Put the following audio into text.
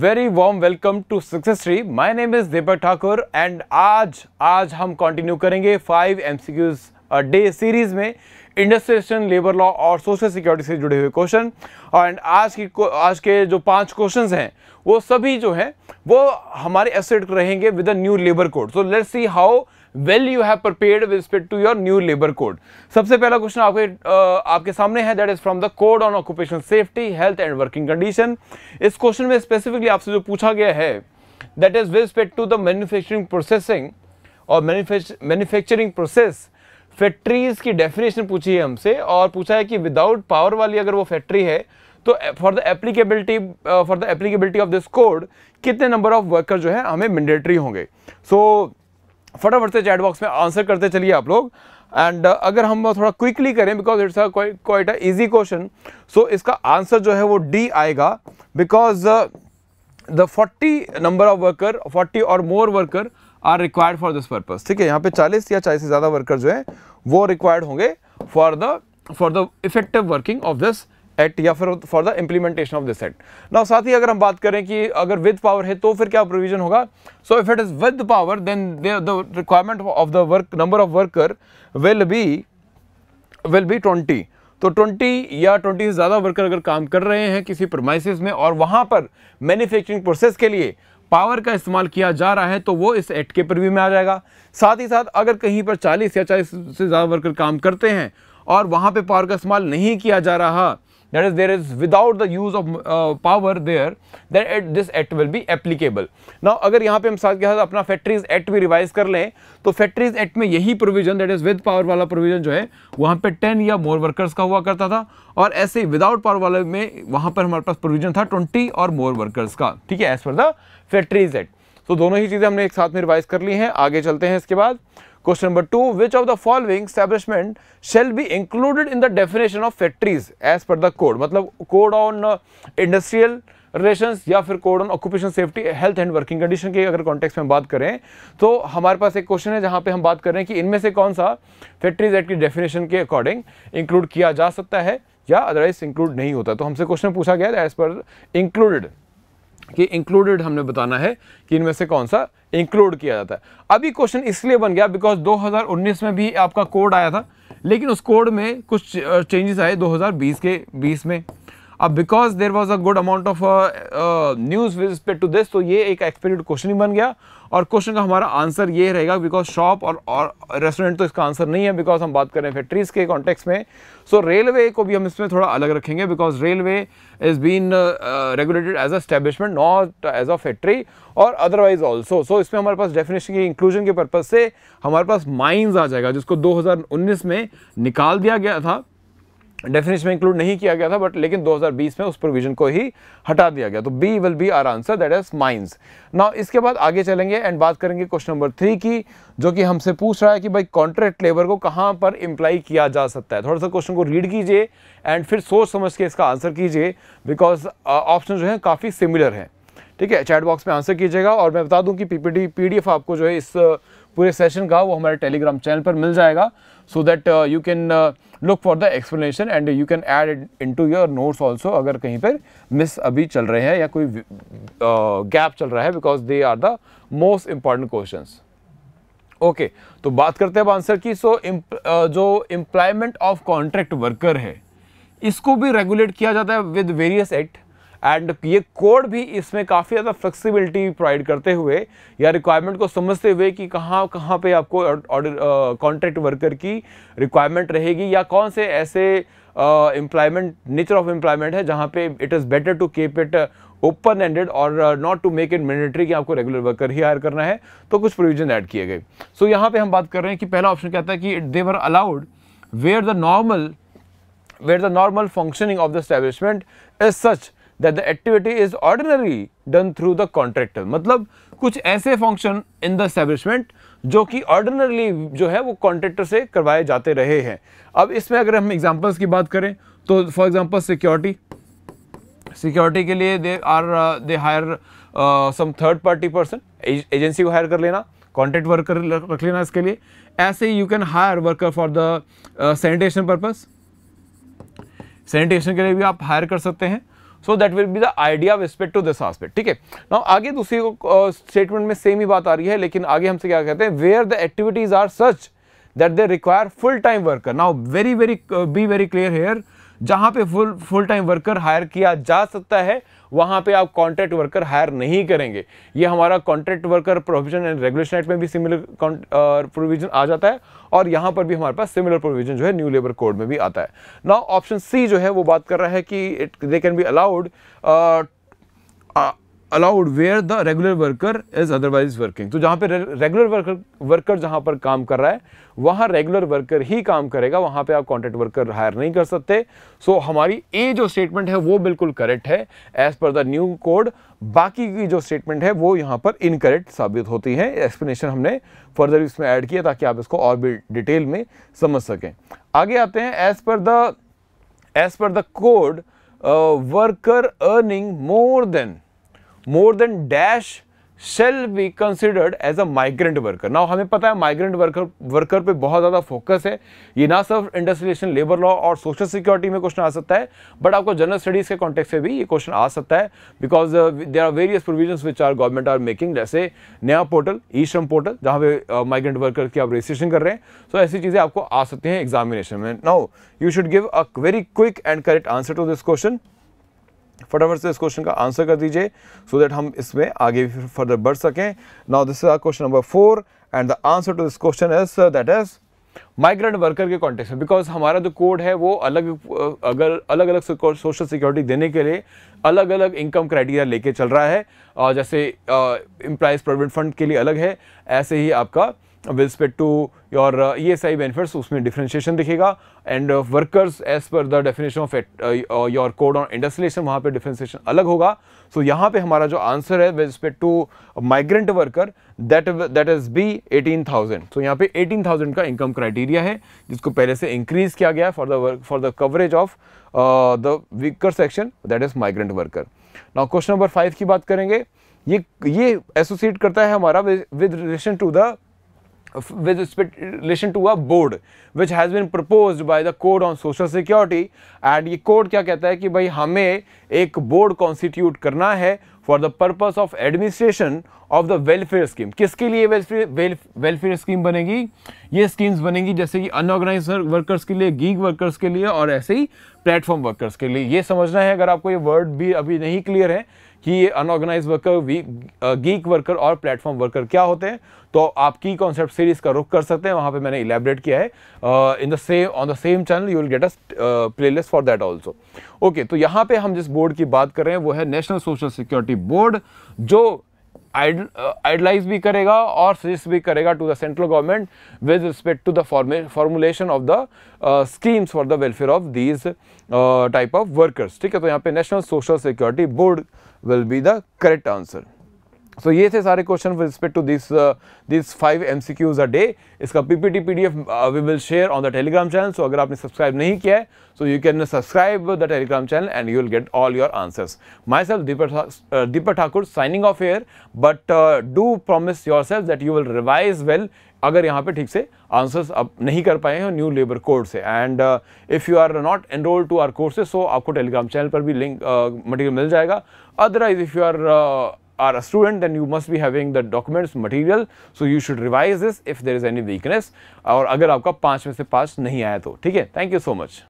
very warm welcome to success tree my name is Deepak Thakur and आज आज हम continue करेंगे फाइव एमसीक्यूज डे सीरीज में इंडस्ट्रियल लेबर लॉ और सोशल सिक्योरिटी से जुड़े हुए क्वेश्चन एंड आज की आज के जो पांच क्वेश्चन हैं वो सभी जो हैं वो हमारे एसेट रहेंगे with a new labour code so let's see how well you have prepared with respect to your new labour code सबसे पहला क्वेश्चन आपके आपके सामने है that is from the code on occupational safety health and working condition इस question में specifically आपसे जो पूछा गया है that is with respect to the manufacturing processing और मैन्युफैक्चरिंग प्रोसेस फैक्ट्रीज की डेफिनेशन पूछी है हमसे और पूछा है कि विदाउट पावर वाली अगर वो फैक्ट्री है तो for the applicability for the applicability of this code कितने नंबर ऑफ वर्कर जो है हमें मैंडेटरी होंगे सो so, फटाफट से चैट बॉक्स में आंसर करते चलिए आप लोग एंड uh, अगर हम थोड़ा क्विकली करें because it's quite a easy question so इसका आंसर जो है वो डी आएगा because the forty number of worker forty और more worker are required for this purpose ठीक है यहाँ पे चालीस या चालीस से ज़्यादा वर्कर जो है वो रिक्वायर्ड होंगे for the for the effective working of this act या फिर for the implementation of this act ना साथ ही अगर हम बात करें कि अगर विद पावर है तो फिर क्या प्रोविजन होगा so if it is with power then the requirement of the work number of worker will be will be twenty तो 20 या 20 से ज़्यादा वर्कर अगर काम कर रहे हैं किसी प्रमाइसिस में और वहाँ पर मैन्युफैक्चरिंग प्रोसेस के लिए पावर का इस्तेमाल किया जा रहा है तो वो इस एक्ट के प्रिव्यू में आ जाएगा साथ ही साथ अगर कहीं पर 40 या 40 से ज़्यादा वर्कर काम करते हैं और वहाँ पे पावर का इस्तेमाल नहीं किया जा रहा that is there is without the use of uh, power there that at, this act will be applicable now अगर यहाँ पे हम साथ के साथ अपना फैक्ट्रीज एक्ट भी रिवाइज कर लें तो फैक्ट्रीज एक्ट में यही provision that is with power वाला प्रोविजन जो है वहाँ पे टेन या मोर वर्कर्स का हुआ करता था और ऐसे विदाउट पावर वाले में वहाँ पर हमारे पास प्रोविजन था ट्वेंटी और मोर वर्कर्स का ठीक है as per the factories act तो दोनों ही चीज़ें हमने एक साथ में रिवाइज कर ली हैं आगे चलते हैं इसके बाद question number two which of the following establishment shall be included in the definition of factories as per the code मतलब कोड ऑन इंडस्ट्रियल रिलेशन या फिर code on occupation safety health and working condition की अगर context में बात करें तो हमारे पास एक क्वेश्चन है जहां पे हम बात कर रहे हैं कि इनमें से कौन सा फैक्ट्रीज एक्ट की डेफिनेशन के अकॉर्डिंग इंक्लूड किया जा सकता है या अदरवाइज इंक्लूड नहीं होता तो हमसे क्वेश्चन पूछा गया एज पर इंक्लूडेड कि इंक्लूडेड हमने बताना है कि इनमें से कौन सा इंक्लूड किया जाता है अभी क्वेश्चन इसलिए बन गया बिकॉज 2019 में भी आपका कोड आया था लेकिन उस कोड में कुछ चेंजेस आए 2020 के 20 में अब because there was a good amount of news with respect to this तो ये एक एक्सपेरिड क्वेश्चन ही बन गया और क्वेश्चन का हमारा आंसर ये रहेगा बिकॉज शॉप और, रेस्टोरेंट तो इसका आंसर नहीं है बिकॉज हम बात कर रहे हैं फैक्ट्रीज़ के कॉन्टेक्स में सो so, रेलवे को भी हम इसमें थोड़ा अलग रखेंगे because railway is been regulated as a establishment not as a factory और अदरवाइज ऑल्सो सो इसमें हमारे पास डेफिनेशन की इंक्लूजन के पर्पज़ से हमारे पास माइंस आ जाएगा जिसको 2019 में निकाल दिया गया था डेफिनेशन में इंक्लूड नहीं किया गया था बट लेकिन 2020 में उस प्रोविजन को ही हटा दिया गया तो B will be our answer that is mines now इसके बाद आगे चलेंगे एंड बात करेंगे क्वेश्चन नंबर थ्री की जो कि हमसे पूछ रहा है कि भाई कॉन्ट्रैक्ट लेबर को कहाँ पर इम्प्लाई किया जा सकता है थोड़ा सा क्वेश्चन को रीड कीजिए एंड फिर सोच समझ के इसका आंसर कीजिए बिकॉज ऑप्शन जो है काफ़ी सिमिलर हैं ठीक है चैट बॉक्स में आंसर कीजिएगा और मैं बता दूं कि पीपीडी पीडीएफ आपको जो है इस uh, पूरे सेशन का वो हमारे टेलीग्राम चैनल पर मिल जाएगा so that you can look for the explanation and you can add in to your notes also अगर कहीं पर मिस अभी चल रहे हैं या कोई गैप uh, चल रहा है because they are the most important question okay तो बात करते हैं अब आंसर की सो so, uh, जो एम्प्लॉयमेंट ऑफ कॉन्ट्रैक्ट वर्कर है इसको भी रेगुलेट किया जाता है विद वेरियस एक्ट एंड ये कोड भी इसमें काफ़ी ज़्यादा फ्लेक्सिबिलिटी प्रोवाइड करते हुए या रिक्वायरमेंट को समझते हुए कि कहाँ कहाँ पे आपको कॉन्ट्रैक्ट वर्कर की रिक्वायरमेंट रहेगी या कौन से ऐसे एम्प्लॉयमेंट नेचर ऑफ एम्प्लॉयमेंट है जहाँ पे it is better to keep it open ended और not to make it mandatory कि आपको रेगुलर वर्कर ही हायर करना है तो कुछ प्रोविजन ऐड किए गए सो so, यहाँ पे हम बात कर रहे हैं कि पहला ऑप्शन कहता है कि it they're allowed where the normal where the normal functioning of the establishment is such that the activity is ordinary done through the contractor मतलब कुछ ऐसे फंक्शन इन द एस्टेब्लिशमेंट जो कि ऑर्डिनरली जो है वो कॉन्ट्रेक्टर से करवाए जाते रहे हैं अब इसमें अगर हम एग्जांपल्स की बात करें तो फॉर एग्जांपल सिक्योरिटी सिक्योरिटी के लिए they are they hire some third party person agency को हायर कर लेना कॉन्ट्रैक्ट वर्कर रख लेना इसके लिए ऐसे you can hire worker for the sanitation purpose sanitation के लिए भी आप हायर कर सकते हैं so that will be the idea respect to this aspect ठीक है ना आगे दूसरी स्टेटमेंट uh, में सेम ही बात आ रही है लेकिन आगे हमसे क्या कहते हैं where the activities are such that they require full time worker now very very be very clear here जहां पे full full time worker hire किया जा सकता है वहाँ पे आप कॉन्ट्रैक्ट वर्कर हायर नहीं करेंगे ये हमारा contract worker provision and regulation act में भी सिमिलर प्रोविजन आ जाता है और यहाँ पर भी हमारे पास सिमिलर प्रोविजन जो है न्यू लेबर कोड में भी आता है ना ऑप्शन सी जो है वो बात कर रहा है कि it they can be allowed allowed where the regular worker is otherwise working तो जहाँ पे रेगुलर वर्कर वर्कर जहाँ पर काम कर रहा है वहाँ रेगुलर वर्कर ही काम करेगा वहाँ पे आप कॉन्ट्रैक्ट वर्कर हायर नहीं कर सकते सो so, हमारी ए जो स्टेटमेंट है वो बिल्कुल करेक्ट है as per the new code बाकी की जो स्टेटमेंट है वो यहाँ पर इनकरेक्ट साबित होती है एक्सप्लेनेशन हमने फर्दर इसमें ऐड किया ताकि आप इसको और भी डिटेल में समझ सकें आगे आते हैं as per the as per the code worker earning more than more than dash shall be considered as a migrant worker ना हमें पता है माइग्रेंट वर्कर वर्कर पे बहुत ज़्यादा फोकस है ये ना सिर्फ इंडस्ट्रियलेशन लेबर लॉ और सोशल सिक्योरिटी में क्वेश्चन आ सकता है बट आपको जनरल स्टडीज़ के कॉन्टेक्ट में भी ये क्वेश्चन आ सकता है because there are various provision which are government are making जैसे नया पोर्टल ई श्रम पोर्टल जहाँ पे माइग्रेंट uh, वर्कर की आप रजिस्ट्रेशन कर रहे हैं सो so, ऐसी चीज़ें आपको आ सकती हैं एग्जामिनेशन में now you should give a very quick and correct answer to this question फटाफट से इस क्वेश्चन का आंसर कर दीजिए सो दैट हम इसमें आगे भी फर्दर बढ़ सकें now this is our question number four and the answer to this question is that is migrant worker के कॉन्टेक्स्ट में बिकॉज हमारा जो कोड है वो अलग अगर अलग अलग सोशल सिक्योरिटी देने के लिए अलग अलग इनकम क्राइटेरिया लेके चल रहा है जैसे इम्प्लाइज प्रोविडेंट फंड के लिए अलग है ऐसे ही आपका with respect to your E S I benefits उसमें डिफ्रेंशिएशन दिखेगा and workers as per the definition of your code on industrial relation वहाँ पर डिफ्रेंशिएशन अलग होगा सो so, यहाँ पे हमारा जो आंसर है with respect to migrant worker that that is B eighteen thousand so यहाँ पे एटीन थाउजेंड का इनकम क्राइटेरिया है जिसको पहले से इंक्रीज किया गया for the work for the coverage of the weaker section that is migrant worker now question number five की बात करेंगे ये ये एसोसिएट करता है हमारा with relation to the with relation to a board which has been propose by the code on social security and ये code क्या कहता है कि भाई हमें एक बोर्ड कॉन्स्टिट्यूट करना है for the purpose of administration of the welfare scheme किसके लिए वेलफेयर स्कीम बनेगी ये स्कीम्स बनेगी जैसे कि अनऑर्गेनाइज वर्कर्स के लिए गीग वर्कर्स के लिए और ऐसे ही प्लेटफॉर्म वर्कर्स के लिए ये समझना है अगर आपको ये वर्ड भी अभी नहीं क्लियर है कि ये unorganise worker we gig worker और प्लेटफॉर्म वर्कर क्या होते हैं तो आप की कॉन्सेप्ट सीरीज का रुख कर सकते हैं वहाँ पे मैंने इलेबरेट किया है in the same on the same channel you will get a playlist for that also okay तो यहाँ पे हम जिस बोर्ड की बात कर रहे हैं वो है नेशनल सोशल सिक्योरिटी बोर्ड जो आइडलाइज uh, भी करेगा और सजेस्ट भी करेगा to the central government with respect to the formulation of the schemes for the welfare of these type of workers ठीक है तो यहाँ पे national social security board will be the correct answer so so, ये थे सारे question with respect to this this five M C Qs a day इसका P P T P D F we will share on the telegram channel so अगर आपने subscribe नहीं किया है so you can subscribe the telegram channel and you will get all your answers myself Deepak Thakur signing off here but do promise yourself that you will revise well अगर यहाँ पे ठीक से आंसर्स आप नहीं कर पाए हैं न्यू लेबर कोड से and if you are not enrolled to our courses so आपको टेलीग्राम चैनल पर भी लिंक मटेरियल uh, मिल जाएगा otherwise if you are are a student then you must be having the documents material so you should revise this if there is any weakness or agar aapka 5 में se पाँच nahi aaya to theek hai thank you so much